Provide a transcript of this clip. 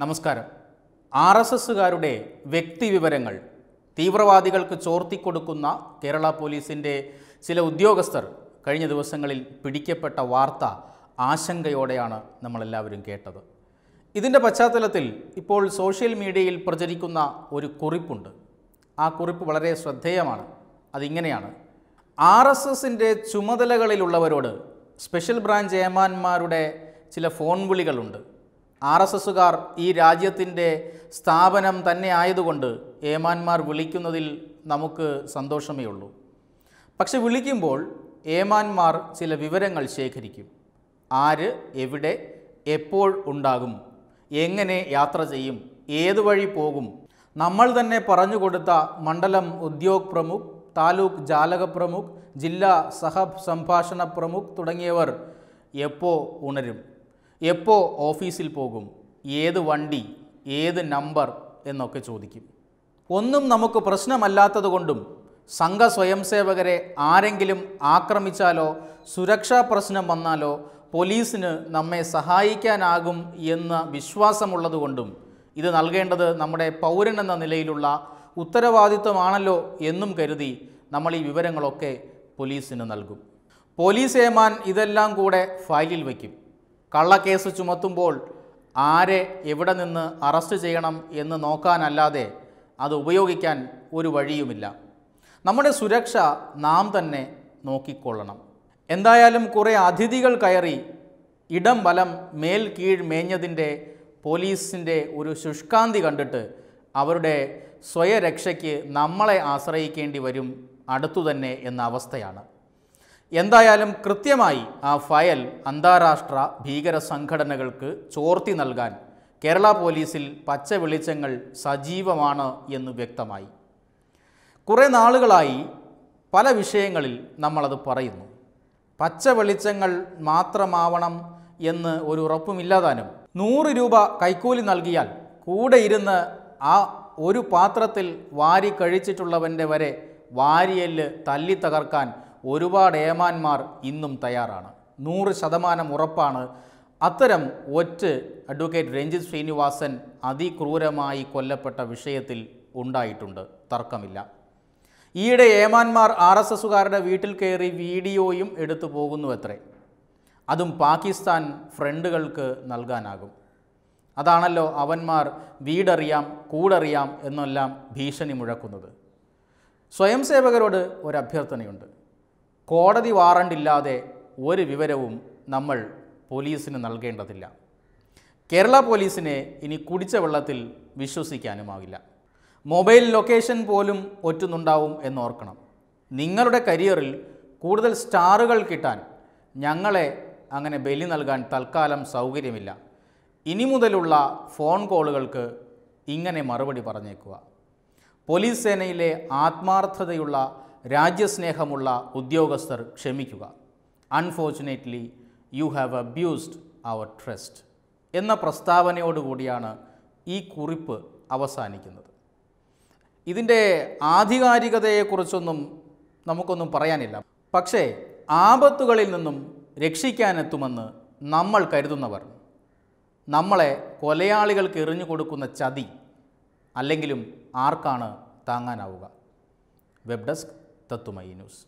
നമസ്കാരം R S എസ്സുകാരുടെ വ്യക്തിവിവരങ്ങൾ തീവ്രവാദികൾക്ക് ചോർത്തിക്കൊടുക്കുന്ന കേരള പോലീസിൻ്റെ ചില ഉദ്യോഗസ്ഥർ കഴിഞ്ഞ ദിവസങ്ങളിൽ പിടിക്കപ്പെട്ട വാർത്ത ആശങ്കയോടെയാണ് നമ്മളെല്ലാവരും കേട്ടത് ഇതിൻ്റെ പശ്ചാത്തലത്തിൽ ഇപ്പോൾ സോഷ്യൽ മീഡിയയിൽ പ്രചരിക്കുന്ന ഒരു കുറിപ്പുണ്ട് ആ കുറിപ്പ് വളരെ ശ്രദ്ധേയമാണ് അതിങ്ങനെയാണ് ആർ എസ് എസിൻ്റെ ചുമതലകളിലുള്ളവരോട് സ്പെഷ്യൽ ബ്രാഞ്ച് ഏമാന്മാരുടെ ചില ഫോൺ വിളികളുണ്ട് ആർ എസ് എസുകാർ ഈ രാജ്യത്തിൻ്റെ സ്ഥാപനം തന്നെ ആയതുകൊണ്ട് ഏമാന്മാർ വിളിക്കുന്നതിൽ നമുക്ക് സന്തോഷമേ ഉള്ളൂ പക്ഷെ വിളിക്കുമ്പോൾ ഏമാന്മാർ ചില വിവരങ്ങൾ ശേഖരിക്കും ആര് എവിടെ എപ്പോൾ ഉണ്ടാകും എങ്ങനെ യാത്ര ചെയ്യും ഏതു വഴി പോകും നമ്മൾ തന്നെ പറഞ്ഞു കൊടുത്ത മണ്ഡലം ഉദ്യോഗ് പ്രമുഖ് താലൂക്ക് ജാലക പ്രമുഖ് ജില്ലാ സഹ സംഭാഷണ പ്രമുഖ് തുടങ്ങിയവർ എപ്പോൾ ഉണരും എപ്പോൾ ഓഫീസിൽ പോകും ഏത് വണ്ടി ഏത് നമ്പർ എന്നൊക്കെ ചോദിക്കും ഒന്നും നമുക്ക് പ്രശ്നമല്ലാത്തതുകൊണ്ടും സംഘ സ്വയംസേവകരെ ആരെങ്കിലും ആക്രമിച്ചാലോ സുരക്ഷാ പ്രശ്നം വന്നാലോ പോലീസിന് നമ്മെ സഹായിക്കാനാകും എന്ന വിശ്വാസമുള്ളതുകൊണ്ടും ഇത് നൽകേണ്ടത് നമ്മുടെ പൗരൻ എന്ന നിലയിലുള്ള ഉത്തരവാദിത്വമാണല്ലോ എന്നും കരുതി നമ്മൾ ഈ വിവരങ്ങളൊക്കെ പോലീസിന് നൽകും പോലീസ് ഏമാൻ ഇതെല്ലാം കൂടെ ഫയലിൽ വയ്ക്കും കള്ളക്കേസ് ചുമത്തുമ്പോൾ ആരെ എവിടെ നിന്ന് അറസ്റ്റ് ചെയ്യണം എന്ന് നോക്കാനല്ലാതെ അത് ഉപയോഗിക്കാൻ ഒരു വഴിയുമില്ല നമ്മുടെ സുരക്ഷ നാം തന്നെ നോക്കിക്കൊള്ളണം എന്തായാലും കുറേ അതിഥികൾ കയറി ഇടം വലം മേൽ കീഴ് മേഞ്ഞതിൻ്റെ പോലീസിൻ്റെ ഒരു ശുഷ്കാന്തി കണ്ടിട്ട് അവരുടെ സ്വയരക്ഷയ്ക്ക് നമ്മളെ ആശ്രയിക്കേണ്ടി വരും അടുത്തു തന്നെ എന്ന അവസ്ഥയാണ് എന്തായാലും കൃത്യമായി ആ ഫയൽ അന്താരാഷ്ട്ര ഭീകര സംഘടനകൾക്ക് ചോർത്തി നൽകാൻ കേരള പോലീസിൽ പച്ച വെളിച്ചങ്ങൾ സജീവമാണ് എന്ന് വ്യക്തമായി കുറേ നാളുകളായി പല വിഷയങ്ങളിൽ നമ്മളത് പറയുന്നു പച്ച വെളിച്ചങ്ങൾ മാത്രമാവണം എന്ന് ഒരു ഉറപ്പുമില്ലാതാനും നൂറ് രൂപ കൈക്കൂലി നൽകിയാൽ കൂടെ ഇരുന്ന് ആ ഒരു പാത്രത്തിൽ വാരി കഴിച്ചിട്ടുള്ളവൻ്റെ വരെ വാരിയെല്ല് തല്ലി തകർക്കാൻ ഒരുപാട് ഏമാന്മാർ ഇന്നും തയ്യാറാണ് നൂറ് ശതമാനം ഉറപ്പാണ് അത്തരം ഒറ്റ് അഡ്വക്കേറ്റ് രഞ്ജിത് ശ്രീനിവാസൻ അതിക്രൂരമായി കൊല്ലപ്പെട്ട വിഷയത്തിൽ ഉണ്ടായിട്ടുണ്ട് തർക്കമില്ല ഈയിടെ ഏമാന്മാർ ആർ എസ് എസുകാരുടെ വീട്ടിൽ കയറി വീഡിയോയും എടുത്തു പോകുന്നു അത്രേ അതും പാകിസ്ഥാൻ ഫ്രണ്ടുകൾക്ക് നൽകാനാകും അതാണല്ലോ അവന്മാർ വീടറിയാം കൂടറിയാം എന്നെല്ലാം ഭീഷണി മുഴക്കുന്നത് സ്വയംസേവകരോട് ഒരു അഭ്യർത്ഥനയുണ്ട് കോടതി വാറണ്ടില്ലാതെ ഒരു വിവരവും നമ്മൾ പോലീസിന് നൽകേണ്ടതില്ല കേരള പോലീസിനെ ഇനി കുടിച്ച വെള്ളത്തിൽ വിശ്വസിക്കാനുമാവില്ല മൊബൈൽ ലൊക്കേഷൻ പോലും ഒറ്റുന്നുണ്ടാവും എന്നോർക്കണം നിങ്ങളുടെ കരിയറിൽ കൂടുതൽ സ്റ്റാറുകൾ കിട്ടാൻ ഞങ്ങളെ അങ്ങനെ ബലി നൽകാൻ തൽക്കാലം സൗകര്യമില്ല ഇനി മുതലുള്ള ഫോൺ കോളുകൾക്ക് ഇങ്ങനെ മറുപടി പറഞ്ഞേക്കുക പോലീസ് സേനയിലെ ആത്മാർത്ഥതയുള്ള രാജ്യസ്നേഹമുള്ള ഉദ്യോഗസ്ഥർ ക്ഷമിക്കുക unfortunately you have abused our trust എന്ന പ്രസ്താവനയോടുകൂടിയാണ് ഈ കുറിപ്പ് അവസാനിക്കുന്നത് ഇതിൻ്റെ ആധികാരികതയെക്കുറിച്ചൊന്നും നമുക്കൊന്നും പറയാനില്ല പക്ഷേ ആപത്തുകളിൽ നിന്നും രക്ഷിക്കാനെത്തുമെന്ന് നമ്മൾ കരുതുന്നവർ നമ്മളെ കൊലയാളികൾക്ക് എറിഞ്ഞു കൊടുക്കുന്ന ചതി അല്ലെങ്കിലും ആർക്കാണ് താങ്ങാനാവുക വെബ് ഡെസ്ക് തത്തുമൈ ന്യൂസ്